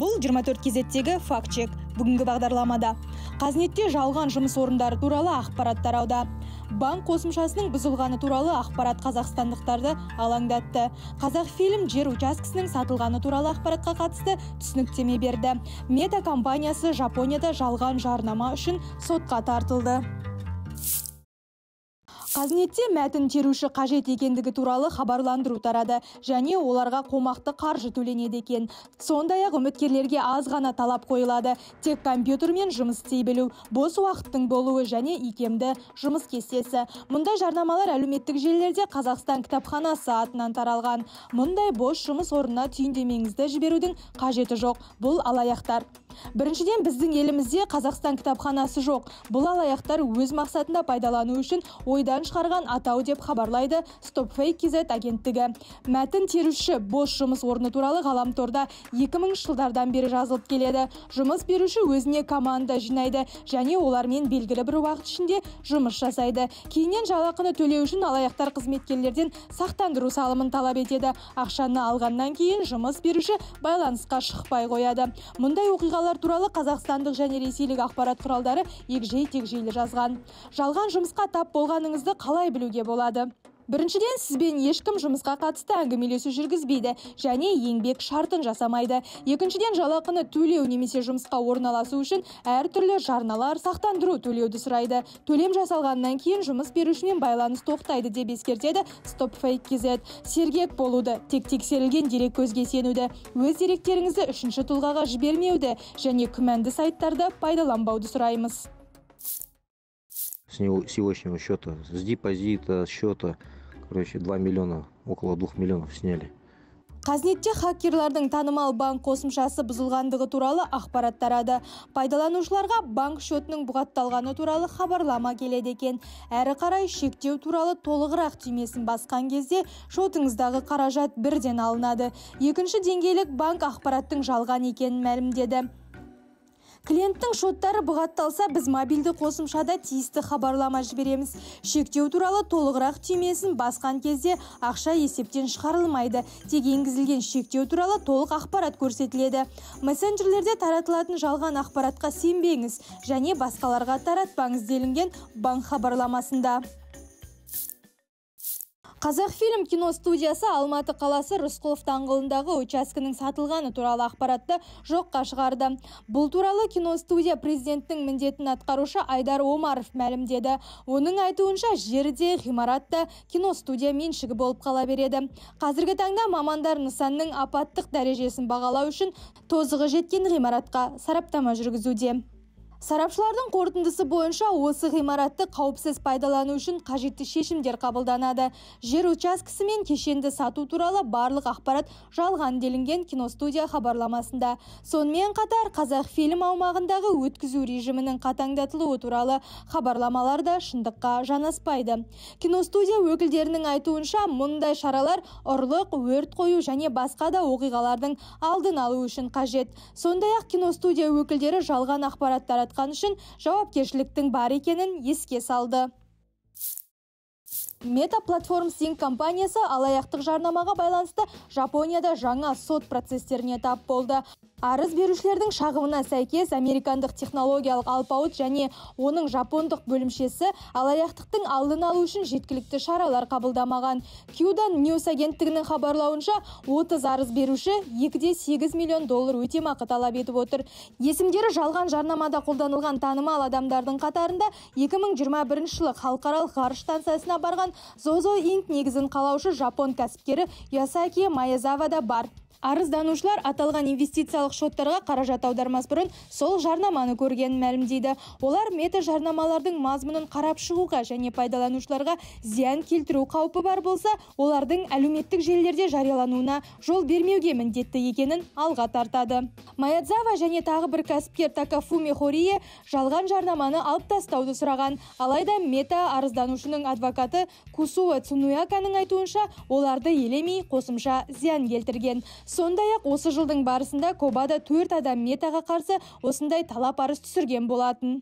бұл 24 кезеттегі факт чек бүгінгі бағдарламада қазнетте жалған жұмыс орындары туралы ақпарат тарауда банк қосымшасының бұзылғаны туралы ақпарат қазақстандықтарды алаңдатты Қазақ фильм жер учаскесінің сатылғаны туралы ақпаратқа қатысты түсініктеме берді мета компаниясы жапонияда жалған жарнама үшін сотқа тартылды қазнетте мәтін теруші қажет екендігі туралы хабарландыру тарады және оларға қомақты қаржы төленеді екен сондай ақ үміткерлерге аз ғана талап қойылады тек компьютермен жұмыс істей білу бос уақыттың болуы және икемді жұмыс кестесі мұндай жарнамалар әлеуметтік желілерде қазақстан кітапханасы атынан таралған мұндай бос жұмыс орнына түйіндемеңізді жіберудің қажеті жоқ бұл алаяқтар біріншіден біздің елімізде қазақстан кітапханасы жоқ бұл алаяқтар өз мақсатында пайдалану үшін ойда шығарған атау деп хабарлайды стопфейк kz агенттігі мәтін теруші бос жұмыс орны туралы ғаламторда 2000 жылдардан бері жазылып келеді жұмыс беруші өзіне команда жинайды және олармен белгілі бір уақыт ішінде жұмыс жасайды кейіннен жалақыны төлеу үшін алаяқтар қызметкерлерден сақтандыру салымын талап етеді ақшаны алғаннан кейін жұмыс беруші байланысқа шықпай қояды мұндай оқиғалар туралы қазақстандық және ресейлік ақпарат құралдары егжей тегжейлі жазған жалған жұмысқа тап болғаныңызды қалай білуге болады біріншіден сізбен ешкім жұмысқа қатысты әңгімелесу жүргізбейді және еңбек шартын жасамайды екіншіден жалақыны төлеу немесе жұмысқа орналасу үшін әртүрлі жарналар сақтандыру төлеуді сұрайды төлем жасалғаннан кейін жұмыс берушімен байланыс тоқтайды деп ескертеді стоп-фейк kz сергек болуды тек тексерілген дереккөзге сенуді өз деректеріңізді үшінші тұлғаға жібермеуді және күмәнді сайттарды пайдаланбауды сұраймыз с него сегодняшнего счета, с депозита, счета, короче, 2 миллиона, около 2 миллионов сняли. қазнетте хакерлардың танымал банк қосымшасы бұзылғандығы туралы ақпарат тарады пайдаланушыларға банк шотының бұғатталғаны туралы хабарлама келеді екен әрі қарай шектеу туралы толығырақ түймесін басқан кезде шотыңыздағы қаражат бірден алынады екінші деңгейлік банк ақпараттың жалған екенін мәлімдеді клиенттің шоттары бұғатталса біз мобильді қосымшада тиісті хабарлама жібереміз шектеу туралы толығырақ түймесін басқан кезде ақша есептен шығарылмайды тек енгізілген шектеу туралы толық ақпарат көрсетіледі мессенджерлерде таратылатын жалған ақпаратқа сенбеңіз және басқаларға таратпаңыз делінген банк хабарламасында қазақфильм кино студиясы алматы қаласы рысқұлов даңғылындағы учаскенің сатылғаны туралы ақпаратты жоққа шығарды бұл туралы киностудия президенттің міндетін атқарушы айдар омаров мәлімдеді оның айтуынша жерде де ғимарат та киностудия меншігі болып қала береді қазіргі таңда мамандар нысанның апаттық дәрежесін бағалау үшін тозығы жеткен ғимаратқа сараптама жүргізуде сарапшылардың қорытындысы бойынша осы ғимаратты қауіпсіз пайдалану үшін қажетті шешімдер қабылданады жер учаскесі мен кешенді сату туралы барлық ақпарат жалған делінген киностудия хабарламасында сонымен қатар қазақ фильм аумағындағы өткізу режимінің қатаңдатылуы туралы хабарламалар да шындыққа жанаспайды киностудия өкілдерінің айтуынша мұндай шаралар ұрлық өрт қою және басқа да оқиғалардың алдын алу үшін қажет сондай ақ киностудия өкілдері жалған ақпарат жатқаны үшін жауапкершіліктің бар екенін еске салды мета платформ синг компаниясы алаяқтық жарнамаға байланысты жапонияда жаңа сот процестеріне тап болды арыз берушілердің шағымына сәйкес американдық технологиялық алпауыт және оның жапондық бөлімшесі алаяқтықтың алдын алу үшін жеткілікті шаралар қабылдамаған кьюдан ньюс агенттігінің хабарлауынша 30 арыз беруші 2,8 миллион доллар өтемақы талап етіп отыр есімдері жалған жарнамада қолданылған танымал адамдардың қатарында 2021 жылы халықаралық ғарыш станциясына барған зозо инк негізін қалаушы жапон кәсіпкері ясаки маязава да бар арызданушылар аталған инвестициялық шоттарға қаражат аудармас бұрын сол жарнаманы көргенін мәлімдейді олар мета жарнамалардың мазмұнын қарап шығуға және пайдаланушыларға зиян келтіру қаупі бар болса олардың әлеуметтік желілерде жариялануына жол бермеуге міндетті екенін алға тартады маядзава және тағы бір кәсіпкер такафуми хорие жалған жарнаманы алып тастауды сұраған алайда мета арызданушының адвокаты кусуа цунуяканың айтуынша оларды елемей қосымша зиян келтірген сондай-ақ осы жылдың барысында кобада төрт адам метаға қарсы осындай талап арыз түсірген болатын